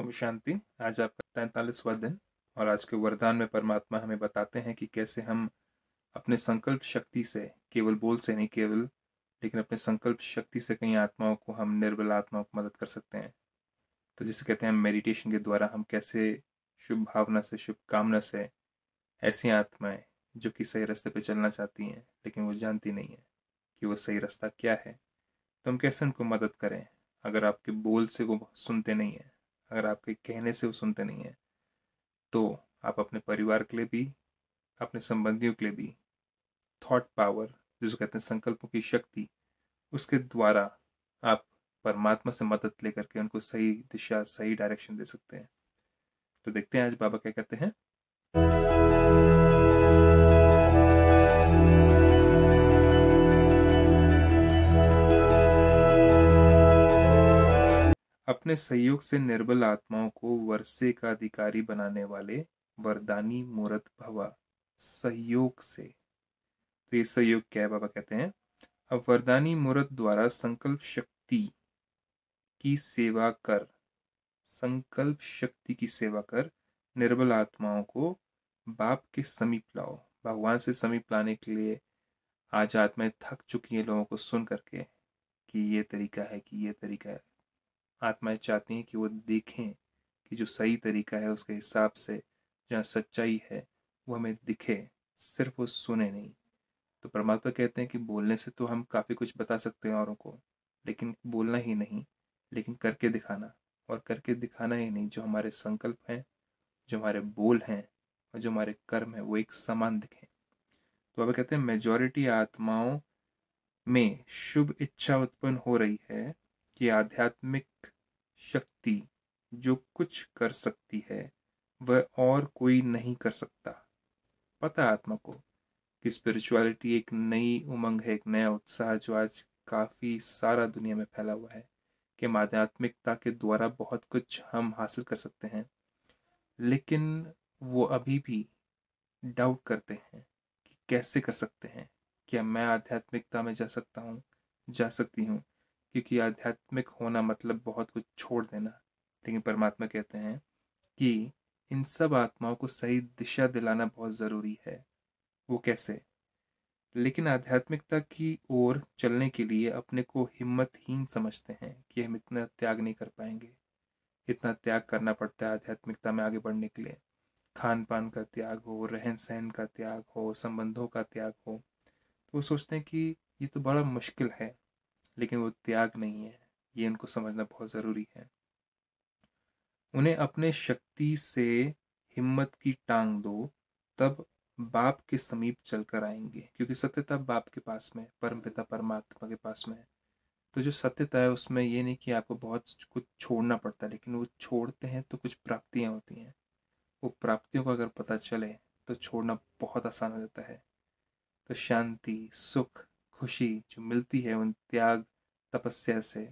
ओम शांति आज आपका तैंतालीसवा दिन और आज के वरदान में परमात्मा हमें बताते हैं कि कैसे हम अपने संकल्प शक्ति से केवल बोल से नहीं केवल लेकिन अपने संकल्प शक्ति से कई आत्माओं को हम निर्बल आत्माओं को मदद कर सकते हैं तो जिसे कहते हैं मेडिटेशन के द्वारा हम कैसे शुभ भावना से शुभ कामना से ऐसी आत्माएं जो कि सही रास्ते पर चलना चाहती हैं लेकिन वो जानती नहीं है कि वो सही रास्ता क्या है तो हम कैसे उनको मदद करें अगर आपके बोल से वो सुनते नहीं हैं अगर आपके कहने से वो सुनते नहीं हैं तो आप अपने परिवार के लिए भी अपने संबंधियों के लिए भी थॉट पावर जिसको कहते हैं संकल्पों की शक्ति उसके द्वारा आप परमात्मा से मदद लेकर के उनको सही दिशा सही डायरेक्शन दे सकते हैं तो देखते हैं आज बाबा क्या कहते हैं अपने सहयोग से निर्बल आत्माओं को वर्षे का अधिकारी बनाने वाले वरदानी मूर्त भवा सहयोग से तो ये सहयोग क्या है बाबा कहते हैं अब वरदानी मूर्त द्वारा संकल्प शक्ति की सेवा कर संकल्प शक्ति की सेवा कर निर्बल आत्माओं को बाप के समीप लाओ भगवान से समीप लाने के लिए आज आत्माएं थक चुकी हैं लोगों को सुन करके कि ये तरीका है कि ये तरीका है आत्माएं चाहती हैं कि वो देखें कि जो सही तरीका है उसके हिसाब से जहाँ सच्चाई है वो हमें दिखे सिर्फ वो सुने नहीं तो परमात्मा कहते हैं कि बोलने से तो हम काफ़ी कुछ बता सकते हैं औरों को लेकिन बोलना ही नहीं लेकिन करके दिखाना और करके दिखाना ही नहीं जो हमारे संकल्प हैं जो हमारे बोल हैं और जो हमारे कर्म हैं वो एक समान दिखें तो अब कहते हैं मेजॉरिटी आत्माओं में शुभ इच्छा उत्पन्न हो रही है कि आध्यात्मिक शक्ति जो कुछ कर सकती है वह और कोई नहीं कर सकता पता आत्मा को कि स्पिरिचुअलिटी एक नई उमंग है एक नया उत्साह जो आज काफ़ी सारा दुनिया में फैला हुआ है कि हम आध्यात्मिकता के द्वारा बहुत कुछ हम हासिल कर सकते हैं लेकिन वो अभी भी डाउट करते हैं कि कैसे कर सकते हैं क्या मैं आध्यात्मिकता में जा सकता हूँ जा सकती हूँ क्योंकि आध्यात्मिक होना मतलब बहुत कुछ छोड़ देना लेकिन परमात्मा कहते हैं कि इन सब आत्माओं को सही दिशा दिलाना बहुत ज़रूरी है वो कैसे लेकिन आध्यात्मिकता की ओर चलने के लिए अपने को हिम्मतहीन समझते हैं कि हम इतना त्याग नहीं कर पाएंगे इतना त्याग करना पड़ता है आध्यात्मिकता में आगे बढ़ने के लिए खान पान का त्याग हो रहन सहन का त्याग हो संबंधों का त्याग हो तो वो सोचते हैं कि ये तो बड़ा मुश्किल है लेकिन वो त्याग नहीं है ये उनको समझना बहुत ज़रूरी है उन्हें अपने शक्ति से हिम्मत की टांग दो तब बाप के समीप चलकर आएंगे क्योंकि सत्यता बाप के पास में परम पिता परमात्मा के पास में है तो जो सत्यता है उसमें ये नहीं कि आपको बहुत कुछ छोड़ना पड़ता है लेकिन वो छोड़ते हैं तो कुछ प्राप्तियाँ होती हैं वो प्राप्तियों का अगर पता चले तो छोड़ना बहुत आसान हो जाता है तो शांति सुख खुशी जो मिलती है उन त्याग तपस्या से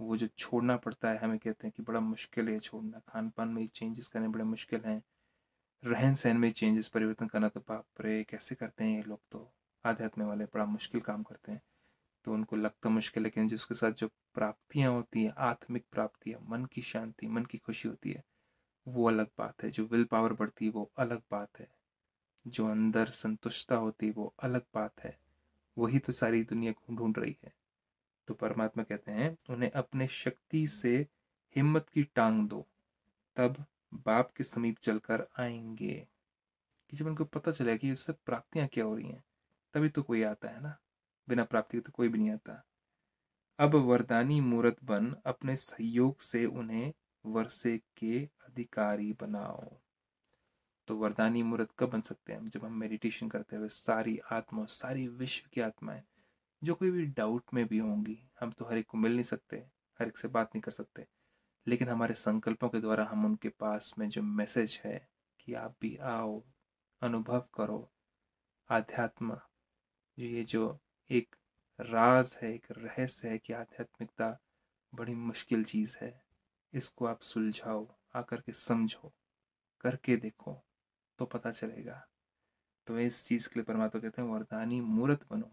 वो जो छोड़ना पड़ता है हमें कहते हैं कि बड़ा मुश्किल है छोड़ना खान पान में चेंजेस करने बड़े मुश्किल हैं रहन सहन में चेंजेस परिवर्तन करना तो बाप रे कैसे करते हैं ये लोग तो आध्यात्म वाले बड़ा मुश्किल काम करते हैं तो उनको लगता मुश्किल है लेकिन जिसके साथ जो प्राप्तियाँ होती हैं आत्मिक प्राप्तियाँ मन की शांति मन की खुशी होती है वो अलग बात है जो विल पावर बढ़ती है वो अलग बात है जो अंदर संतुष्टता होती है वो अलग बात है वही तो सारी दुनिया को ढूंढ रही है तो परमात्मा कहते हैं उन्हें अपने शक्ति से हिम्मत की टांग दो तब बाप के समीप चलकर आएंगे कि जब उनको पता चले कि उससे प्राप्तियां क्या हो रही हैं तभी तो कोई आता है ना बिना प्राप्ति के तो कोई भी नहीं आता अब वरदानी मूर्त बन अपने सहयोग से उन्हें वर्षे के अधिकारी बनाओ तो वरदानी मूर्त कब बन सकते हैं जब हम मेडिटेशन करते हुए सारी आत्मा सारी विश्व की आत्माएं जो कोई भी डाउट में भी होंगी हम तो हर एक को मिल नहीं सकते हर एक से बात नहीं कर सकते लेकिन हमारे संकल्पों के द्वारा हम उनके पास में जो मैसेज है कि आप भी आओ अनुभव करो आध्यात्म जो ये जो एक राज है एक रहस्य है कि आध्यात्मिकता बड़ी मुश्किल चीज़ है इसको आप सुलझाओ आकर के समझो करके देखो तो पता चलेगा तो इस चीज़ के लिए परमात्मा कहते हैं वरदानी मूर्त बनो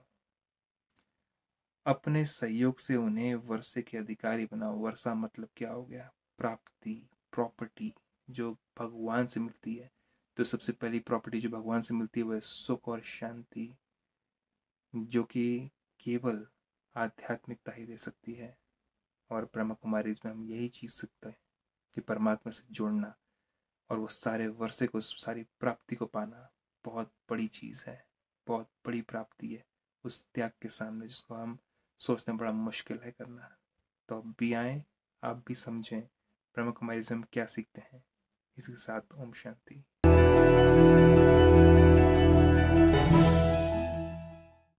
अपने सहयोग से उन्हें वर्षे के अधिकारी बनाओ वर्षा मतलब क्या हो गया प्राप्ति प्रॉपर्टी जो भगवान से मिलती है तो सबसे पहली प्रॉपर्टी जो भगवान से मिलती है वह सुख और शांति जो कि केवल आध्यात्मिकता ही दे सकती है और ब्रह्म कुमारी में हम यही चीज़ सीखते हैं कि परमात्मा से जुड़ना और वो सारे वर्षे को सारी प्राप्ति को पाना बहुत बड़ी चीज़ है बहुत बड़ी प्राप्ति है उस त्याग के सामने जिसको हम सोचते हैं बड़ा मुश्किल है करना तो आप भी आएँ आप भी समझें ब्रह्म कुमारी हम क्या सीखते हैं इसके साथ ओम शांति